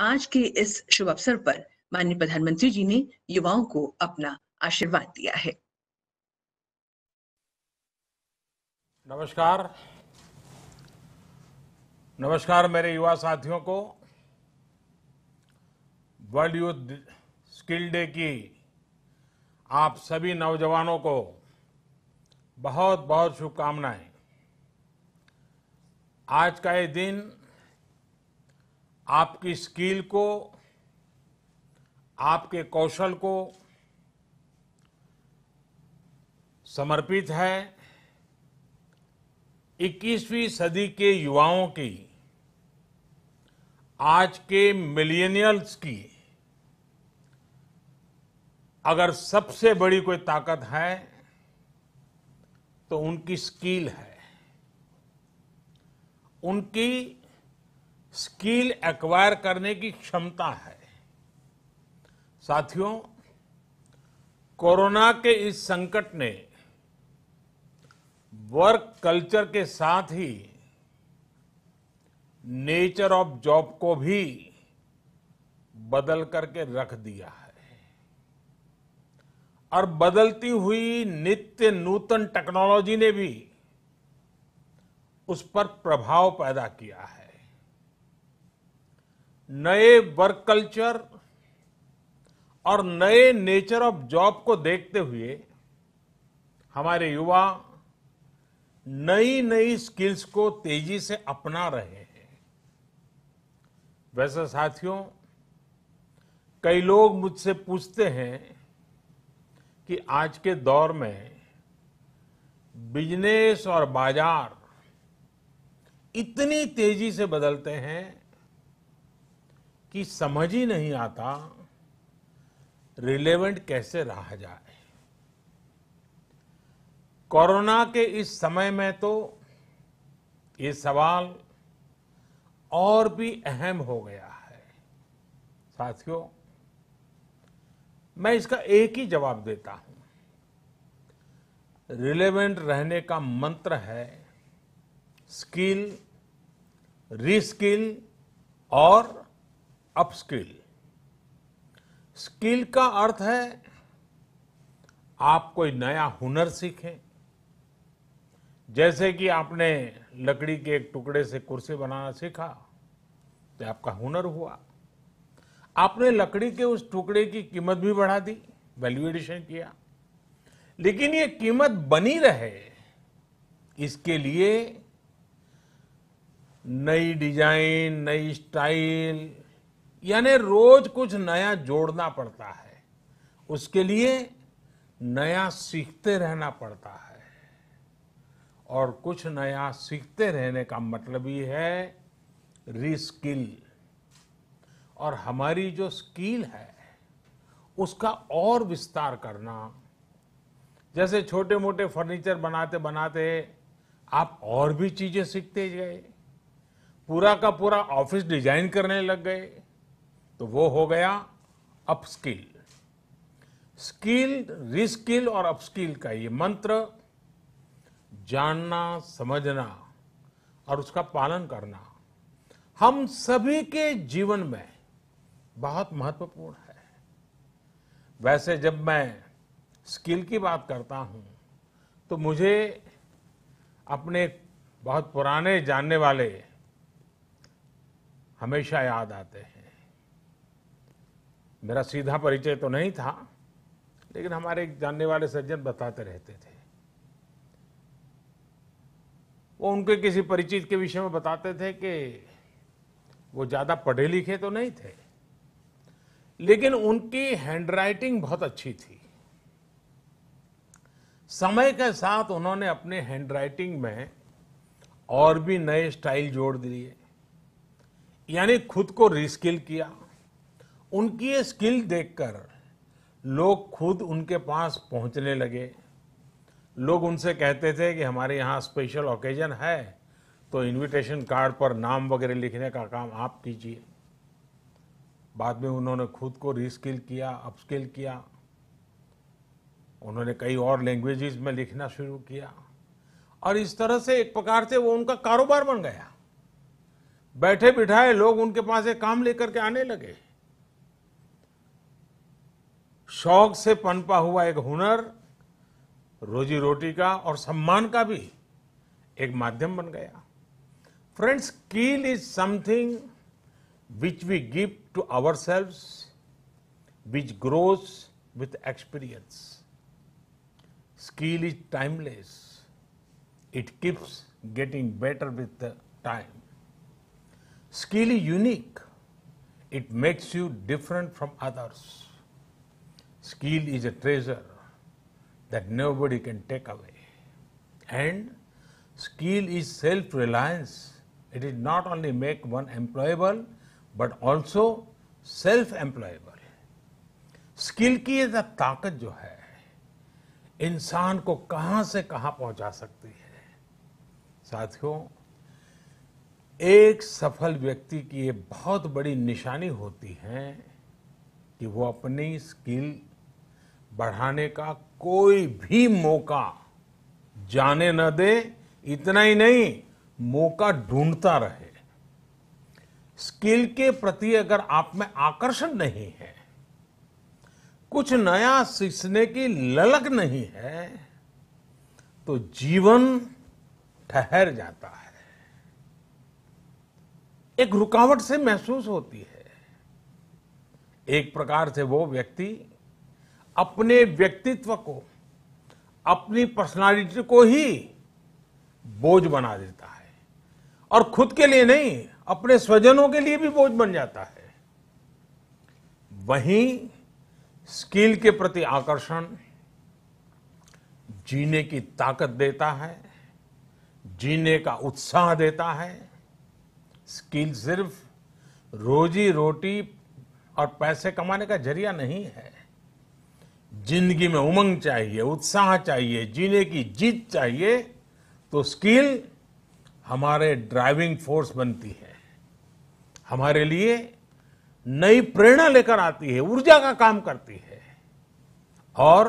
आज के इस शुभ अवसर पर माननीय प्रधानमंत्री जी ने युवाओं को अपना आशीर्वाद दिया है नमस्कार नमस्कार मेरे युवा साथियों को वर्ल्ड यूथ स्किल डे की आप सभी नौजवानों को बहुत बहुत शुभकामनाएं आज का ये दिन आपकी स्किल को आपके कौशल को समर्पित है 21वीं सदी के युवाओं की आज के मिलियनियल्स की अगर सबसे बड़ी कोई ताकत है तो उनकी स्किल है उनकी स्किल एक्वायर करने की क्षमता है साथियों कोरोना के इस संकट ने वर्क कल्चर के साथ ही नेचर ऑफ जॉब को भी बदल करके रख दिया है और बदलती हुई नित्य नूतन टेक्नोलॉजी ने भी उस पर प्रभाव पैदा किया है नए वर्क कल्चर और नए नेचर ऑफ जॉब को देखते हुए हमारे युवा नई नई स्किल्स को तेजी से अपना रहे हैं वैसे साथियों कई लोग मुझसे पूछते हैं कि आज के दौर में बिजनेस और बाजार इतनी तेजी से बदलते हैं कि समझ ही नहीं आता रिलेवेंट कैसे रहा जाए कोरोना के इस समय में तो ये सवाल और भी अहम हो गया है साथियों मैं इसका एक ही जवाब देता हूं रिलेवेंट रहने का मंत्र है स्किल रिस्किल और अपस्किल स्किल का अर्थ है आप कोई नया हुनर सीखें जैसे कि आपने लकड़ी के एक टुकड़े से कुर्सी बनाना सीखा तो आपका हुनर हुआ आपने लकड़ी के उस टुकड़े की कीमत भी बढ़ा दी वैल्यूएडिशन किया लेकिन ये कीमत बनी रहे इसके लिए नई डिजाइन नई स्टाइल यानी रोज कुछ नया जोड़ना पड़ता है उसके लिए नया सीखते रहना पड़ता है और कुछ नया सीखते रहने का मतलब ये है रिस्किल और हमारी जो स्किल है उसका और विस्तार करना जैसे छोटे मोटे फर्नीचर बनाते बनाते आप और भी चीज़ें सीखते गए पूरा का पूरा ऑफिस डिजाइन करने लग गए तो वो हो गया अपस्किल स्किल्ड रिस्किल और अपस्किल का ये मंत्र जानना समझना और उसका पालन करना हम सभी के जीवन में बहुत महत्वपूर्ण है वैसे जब मैं स्किल की बात करता हूं तो मुझे अपने बहुत पुराने जानने वाले हमेशा याद आते हैं मेरा सीधा परिचय तो नहीं था लेकिन हमारे एक जानने वाले सज्जन बताते रहते थे वो उनके किसी परिचित के विषय में बताते थे कि वो ज़्यादा पढ़े लिखे तो नहीं थे लेकिन उनकी हैंडराइटिंग बहुत अच्छी थी समय के साथ उन्होंने अपने हैंडराइटिंग में और भी नए स्टाइल जोड़ दिए यानी खुद को रिस्किल किया उनकी ये स्किल देखकर लोग खुद उनके पास पहुंचने लगे लोग उनसे कहते थे कि हमारे यहाँ स्पेशल ओकेजन है तो इनविटेशन कार्ड पर नाम वगैरह लिखने का काम आप कीजिए बाद में उन्होंने खुद को रीस्किल किया अपस्किल किया उन्होंने कई और लैंग्वेजेस में लिखना शुरू किया और इस तरह से एक प्रकार से वो उनका कारोबार बन गया बैठे बिठाए लोग उनके पास एक काम लेकर के आने लगे शौक से पनपा हुआ एक हुनर रोजी रोटी का और सम्मान का भी एक माध्यम बन गया friends skill is something which we give to our selves which grows with experience skill is timeless it keeps getting better with time skill is unique it makes you different from others Skill is a treasure that nobody can take away. And skill is self-reliance. It is not only make one employable, but also self-employable. Skill की ये ताकत jo hai insaan ko kahan se kahan pahuncha sakti hai sathiyon एक सफल व्यक्ति की ये बहुत बड़ी निशानी होती है कि वो अपनी स्किल बढ़ाने का कोई भी मौका जाने न दे इतना ही नहीं मौका ढूंढता रहे स्किल के प्रति अगर आप में आकर्षण नहीं है कुछ नया सीखने की ललक नहीं है तो जीवन ठहर जाता है एक रुकावट से महसूस होती है एक प्रकार से वो व्यक्ति अपने व्यक्तित्व को अपनी पर्सनालिटी को ही बोझ बना देता है और खुद के लिए नहीं अपने स्वजनों के लिए भी बोझ बन जाता है वहीं स्किल के प्रति आकर्षण जीने की ताकत देता है जीने का उत्साह देता है स्किल सिर्फ रोजी रोटी और पैसे कमाने का जरिया नहीं है जिंदगी में उमंग चाहिए उत्साह चाहिए जीने की जीत चाहिए तो स्किल हमारे ड्राइविंग फोर्स बनती है हमारे लिए नई प्रेरणा लेकर आती है ऊर्जा का काम करती है और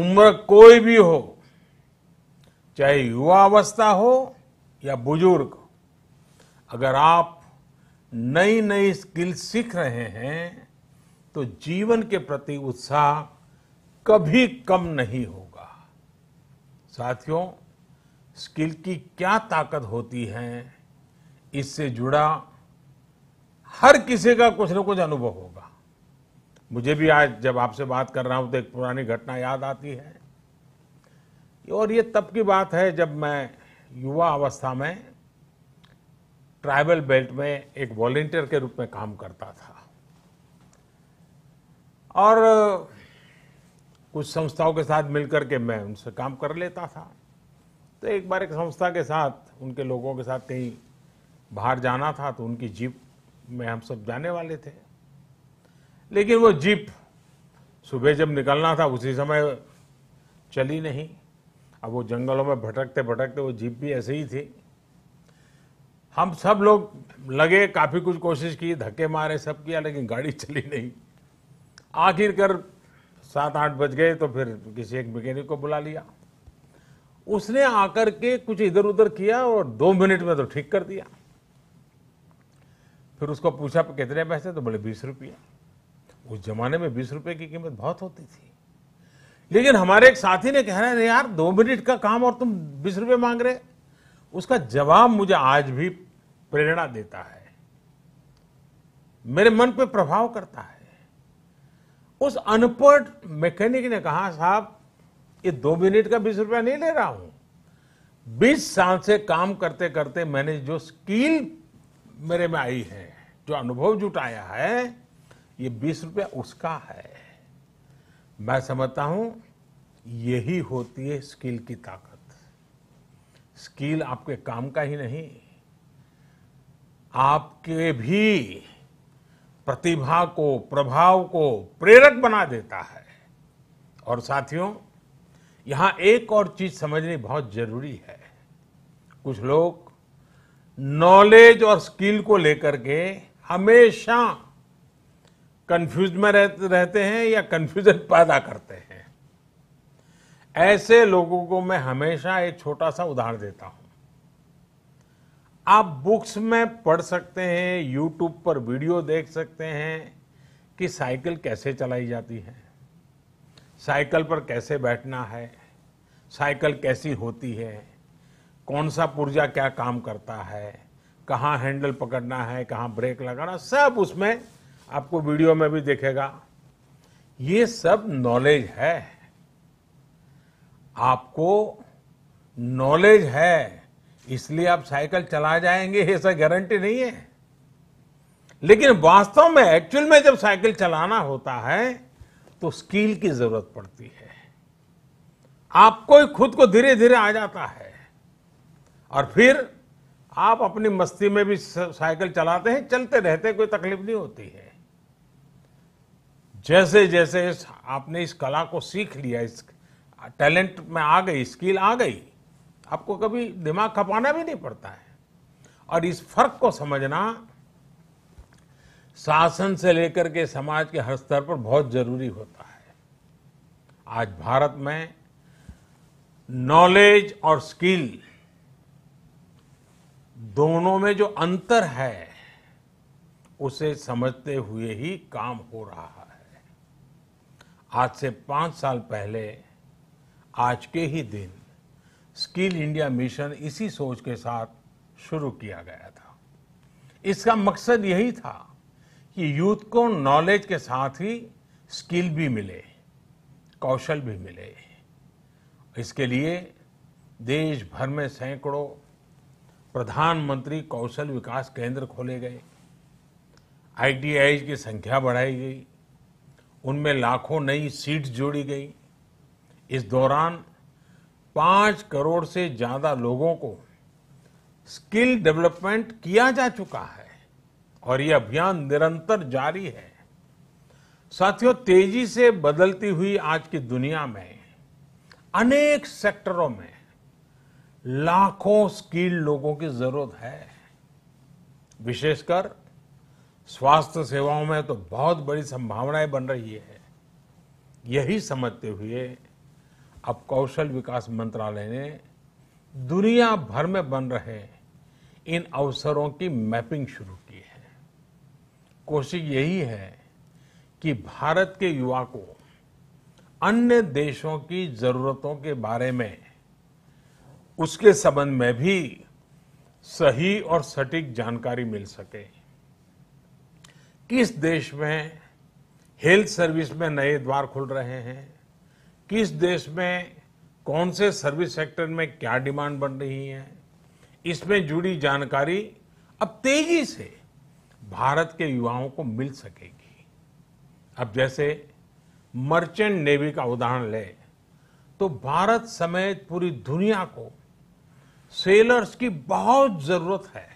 उम्र कोई भी हो चाहे युवा अवस्था हो या बुजुर्ग अगर आप नई नई स्किल सीख रहे हैं तो जीवन के प्रति उत्साह कभी कम नहीं होगा साथियों स्किल की क्या ताकत होती है इससे जुड़ा हर किसी का कुछ न कुछ अनुभव होगा मुझे भी आज जब आपसे बात कर रहा हूं तो एक पुरानी घटना याद आती है और ये तब की बात है जब मैं युवा अवस्था में ट्राइबल बेल्ट में एक वॉलेंटियर के रूप में काम करता था और कुछ संस्थाओं के साथ मिलकर के मैं उनसे काम कर लेता था तो एक बार एक संस्था के साथ उनके लोगों के साथ कहीं बाहर जाना था तो उनकी जीप में हम सब जाने वाले थे लेकिन वो जीप सुबह जब निकलना था उसी समय चली नहीं अब वो जंगलों में भटकते भटकते वो जीप भी ऐसे ही थी हम सब लोग लगे काफ़ी कुछ कोशिश की धक्के मारे सब किया लेकिन गाड़ी चली नहीं आखिरकार सात आठ बज गए तो फिर किसी एक मैकेनिक को बुला लिया उसने आकर के कुछ इधर उधर किया और दो मिनट में तो ठीक कर दिया फिर उसको पूछा कितने पैसे तो बोले बीस रुपये उस जमाने में बीस रुपये की कीमत बहुत होती थी लेकिन हमारे एक साथी ने कह रहे है यार दो मिनट का काम और तुम बीस रुपये मांग रहे उसका जवाब मुझे आज भी प्रेरणा देता है मेरे मन पे प्रभाव करता है उस अनपढ़ मैकेनिक ने कहा साहब ये दो मिनट का बीस रुपया नहीं ले रहा हूं बीस साल से काम करते करते मैंने जो स्किल मेरे में आई है जो अनुभव जुटाया है ये बीस रुपया उसका है मैं समझता हूं यही होती है स्किल की ताकत स्किल आपके काम का ही नहीं आपके भी प्रतिभा को प्रभाव को प्रेरक बना देता है और साथियों यहां एक और चीज समझनी बहुत जरूरी है कुछ लोग नॉलेज और स्किल को लेकर के हमेशा कंफ्यूज में रहते हैं या कंफ्यूजन पैदा करते हैं ऐसे लोगों को मैं हमेशा एक छोटा सा उदाहरण देता हूं आप बुक्स में पढ़ सकते हैं यूट्यूब पर वीडियो देख सकते हैं कि साइकिल कैसे चलाई जाती है साइकिल पर कैसे बैठना है साइकिल कैसी होती है कौन सा पुर्जा क्या काम करता है कहाँ हैंडल पकड़ना है कहाँ ब्रेक लगाना सब उसमें आपको वीडियो में भी देखेगा ये सब नॉलेज है आपको नॉलेज है इसलिए आप साइकिल चला जाएंगे ऐसा गारंटी नहीं है लेकिन वास्तव में एक्चुअल में जब साइकिल चलाना होता है तो स्किल की जरूरत पड़ती है आपको ही खुद को धीरे धीरे आ जाता है और फिर आप अपनी मस्ती में भी साइकिल चलाते हैं चलते रहते कोई तकलीफ नहीं होती है जैसे जैसे आपने इस कला को सीख लिया इस टैलेंट में आ गई स्किल आ गई आपको कभी दिमाग खपाना भी नहीं पड़ता है और इस फर्क को समझना शासन से लेकर के समाज के हर स्तर पर बहुत जरूरी होता है आज भारत में नॉलेज और स्किल दोनों में जो अंतर है उसे समझते हुए ही काम हो रहा है आज से पांच साल पहले आज के ही दिन स्किल इंडिया मिशन इसी सोच के साथ शुरू किया गया था इसका मकसद यही था कि यूथ को नॉलेज के साथ ही स्किल भी मिले कौशल भी मिले इसके लिए देश भर में सैकड़ों प्रधानमंत्री कौशल विकास केंद्र खोले गए आईटीआई की संख्या बढ़ाई गई उनमें लाखों नई सीट्स जोड़ी गई इस दौरान पांच करोड़ से ज्यादा लोगों को स्किल डेवलपमेंट किया जा चुका है और यह अभियान निरंतर जारी है साथियों तेजी से बदलती हुई आज की दुनिया में अनेक सेक्टरों में लाखों स्किल लोगों की जरूरत है विशेषकर स्वास्थ्य सेवाओं में तो बहुत बड़ी संभावनाएं बन रही है यही समझते हुए अब कौशल विकास मंत्रालय ने दुनिया भर में बन रहे इन अवसरों की मैपिंग शुरू की है कोशिश यही है कि भारत के युवा को अन्य देशों की जरूरतों के बारे में उसके संबंध में भी सही और सटीक जानकारी मिल सके किस देश में हेल्थ सर्विस में नए द्वार खुल रहे हैं किस देश में कौन से सर्विस सेक्टर में क्या डिमांड बन रही है इसमें जुड़ी जानकारी अब तेजी से भारत के युवाओं को मिल सकेगी अब जैसे मर्चेंट नेवी का उदाहरण ले तो भारत समेत पूरी दुनिया को सेलर्स की बहुत जरूरत है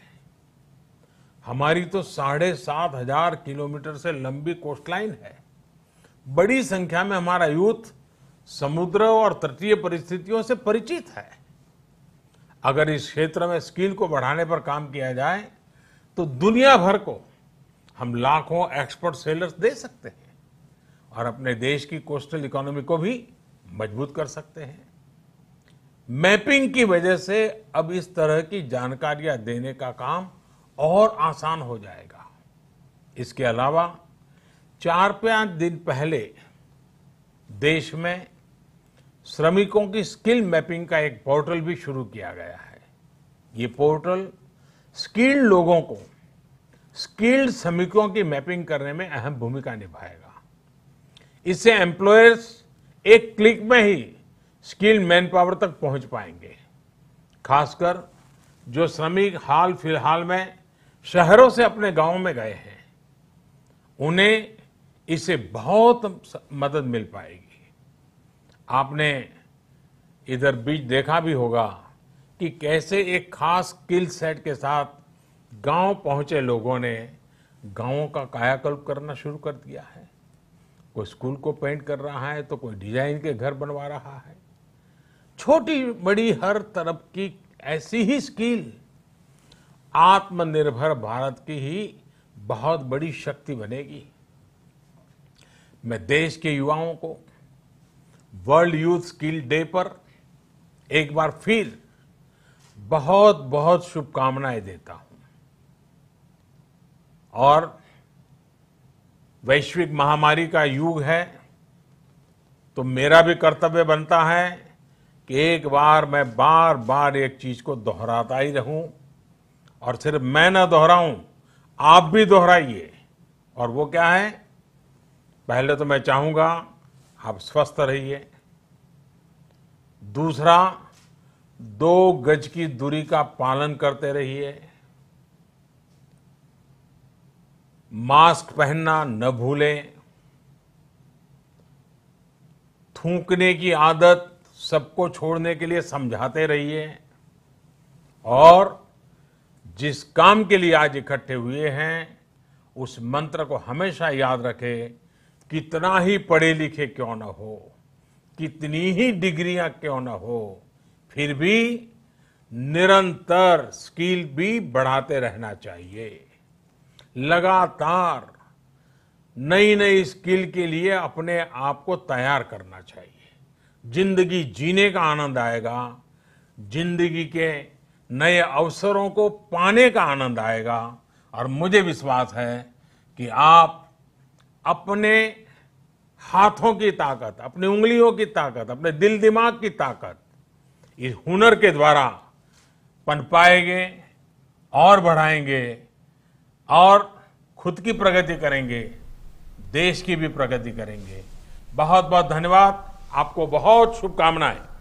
हमारी तो साढ़े सात हजार किलोमीटर से लंबी कोस्टलाइन है बड़ी संख्या में हमारा यूथ समुद्र और तटीय परिस्थितियों से परिचित है अगर इस क्षेत्र में स्किल को बढ़ाने पर काम किया जाए तो दुनिया भर को हम लाखों एक्सपर्ट सेलर्स दे सकते हैं और अपने देश की कोस्टल इकोनॉमी को भी मजबूत कर सकते हैं मैपिंग की वजह से अब इस तरह की जानकारियां देने का काम और आसान हो जाएगा इसके अलावा चार पांच दिन पहले देश में श्रमिकों की स्किल मैपिंग का एक पोर्टल भी शुरू किया गया है ये पोर्टल स्किल्ड लोगों को स्किल्ड श्रमिकों की मैपिंग करने में अहम भूमिका निभाएगा इससे एम्प्लॉयर्स एक क्लिक में ही स्किल्ड मैन पावर तक पहुंच पाएंगे खासकर जो श्रमिक हाल फिलहाल में शहरों से अपने गांव में गए हैं उन्हें इससे बहुत मदद मिल पाएगी आपने इधर बीच देखा भी होगा कि कैसे एक खास स्किल सेट के साथ गांव पहुंचे लोगों ने गांवों का कायाकल्प करना शुरू कर दिया है कोई स्कूल को पेंट कर रहा है तो कोई डिजाइन के घर बनवा रहा है छोटी बड़ी हर तरफ की ऐसी ही स्किल आत्मनिर्भर भारत की ही बहुत बड़ी शक्ति बनेगी मैं देश के युवाओं को वर्ल्ड यूथ स्किल डे पर एक बार फिर बहुत बहुत शुभकामनाएं देता हूं और वैश्विक महामारी का युग है तो मेरा भी कर्तव्य बनता है कि एक बार मैं बार बार एक चीज को दोहराता ही रहूं और सिर्फ मैं ना दोहराऊं आप भी दोहराइए और वो क्या है पहले तो मैं चाहूंगा आप स्वस्थ रहिए दूसरा दो गज की दूरी का पालन करते रहिए मास्क पहनना न भूलें थूकने की आदत सबको छोड़ने के लिए समझाते रहिए और जिस काम के लिए आज इकट्ठे हुए हैं उस मंत्र को हमेशा याद रखें कितना ही पढ़े लिखे क्यों ना हो कितनी ही डिग्रियां क्यों ना हो फिर भी निरंतर स्किल भी बढ़ाते रहना चाहिए लगातार नई नई स्किल के लिए अपने आप को तैयार करना चाहिए जिंदगी जीने का आनंद आएगा जिंदगी के नए अवसरों को पाने का आनंद आएगा और मुझे विश्वास है कि आप अपने हाथों की ताकत अपनी उंगलियों की ताकत अपने दिल दिमाग की ताकत इस हुनर के द्वारा पनपाएंगे और बढ़ाएंगे और खुद की प्रगति करेंगे देश की भी प्रगति करेंगे बहुत बहुत धन्यवाद आपको बहुत शुभकामनाएं